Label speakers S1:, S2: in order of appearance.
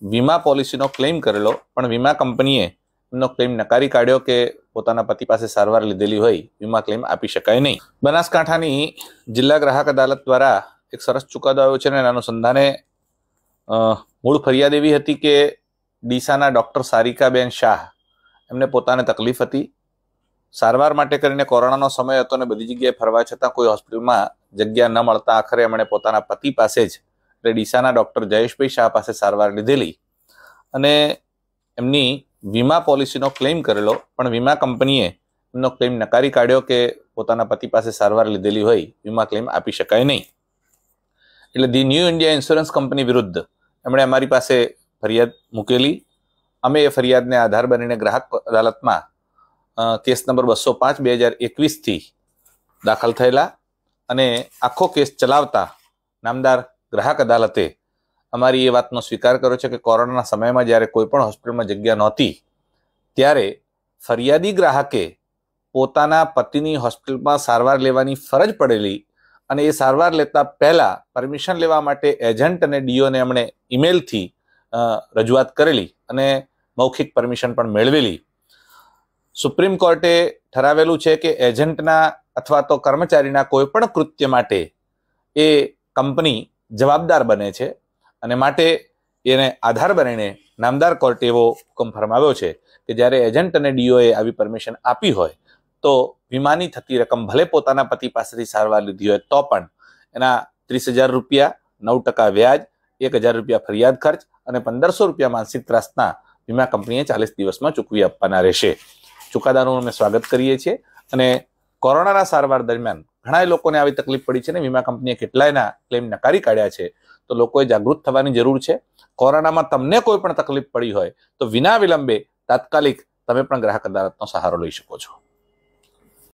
S1: વીમા પોલિસીનો ક્લેમ કરેલો પણ વીમા કંપનીએ એમનો ક્લેમ નકારી કાઢ્યો કે પોતાના પતિ પાસે સારવાર લીધેલી હોય વીમા ક્લેમ આપી શકાય નહીં બનાસકાંઠાની જિલ્લા ગ્રાહક અદાલત દ્વારા એક સરસ ચુકાદો આવ્યો છે અને એના અનુસંધાને મૂળ ફરિયાદ એવી હતી કે ડીસાના ડૉક્ટર સારિકાબેન શાહ એમને પોતાને તકલીફ હતી સારવાર માટે કરીને કોરોનાનો સમય હતો અને બધી જગ્યાએ ફરવા છતાં કોઈ હોસ્પિટલમાં જગ્યા ન મળતા આખરે એમણે પોતાના પતિ પાસે જ એટલે ડીસાના ડૉક્ટર જયેશભાઈ શાહ પાસે સારવાર લીધેલી અને એમની વીમા પોલિસીનો ક્લેમ કરેલો પણ વીમા કંપનીએ એમનો ક્લેમ નકારી કાઢ્યો કે પોતાના પતિ પાસે સારવાર લીધેલી હોય વીમા ક્લેમ આપી શકાય નહીં એટલે the New India Insurance company વિરુદ્ધ એમણે અમારી પાસે ફરિયાદ મૂકેલી અમે એ ફરિયાદને આધાર બનીને ગ્રાહક અદાલતમાં કેસ નંબર બસો પાંચ બે હજાર એકવીસથી દાખલ થયેલા અને આખો કેસ ચલાવતા નામદાર ગ્રાહક અદાલતે અમારી એ વાતનો સ્વીકાર કર્યો છે કે કોરોનાના સમયમાં જ્યારે કોઈ પણ હોસ્પિટલમાં જગ્યા નહોતી ત્યારે ફરિયાદી ગ્રાહકે પોતાના પતિની હોસ્પિટલમાં સારવાર લેવાની ફરજ પડેલી અને એ સારવાર લેતા પહેલાં પરમિશન લેવા માટે એજન્ટ અને ડીઓને એમણે ઈમેલથી રજૂઆત કરેલી અને મૌખિક પરમિશન પણ મેળવેલી સુપ્રીમ કોર્ટે ઠરાવેલું છે કે એજન્ટના અથવા તો કર્મચારીના કોઈપણ કૃત્ય માટે એ કંપની જવાબદાર બને છે અને માટે એને આધાર બનીને નામદાર કોર્ટે એવો હુકમ ફરમાવ્યો છે કે જ્યારે એજન્ટ અને ડીઓએ આવી પરમિશન આપી હોય તો વીમાની થતી રકમ ભલે પોતાના પતિ પાસેથી સારવાર લીધી હોય તો પણ એના ત્રીસ હજાર રૂપિયા નવ ટકા વ્યાજ એક હજાર રૂપિયા ફરિયાદ ખર્ચ અને પંદરસો રૂપિયા માનસિક ત્રાસના વીમા કંપનીએ ચાલીસ દિવસમાં ચૂકવી આપવાના રહેશે ચુકાદાનું અમે સ્વાગત કરીએ છીએ અને કોરોનાના સારવાર દરમિયાન ઘણા લોકોને આવી તકલીફ પડી છે ને વીમા કંપનીએ કેટલાયના ક્લેમ નકારી કાઢ્યા છે તો લોકોએ જાગૃત થવાની જરૂર છે કોરોનામાં તમને કોઈ પણ તકલીફ પડી હોય તો વિના વિલંબે તાત્કાલિક તમે પણ ગ્રાહક અદાલતનો સહારો લઈ શકો છો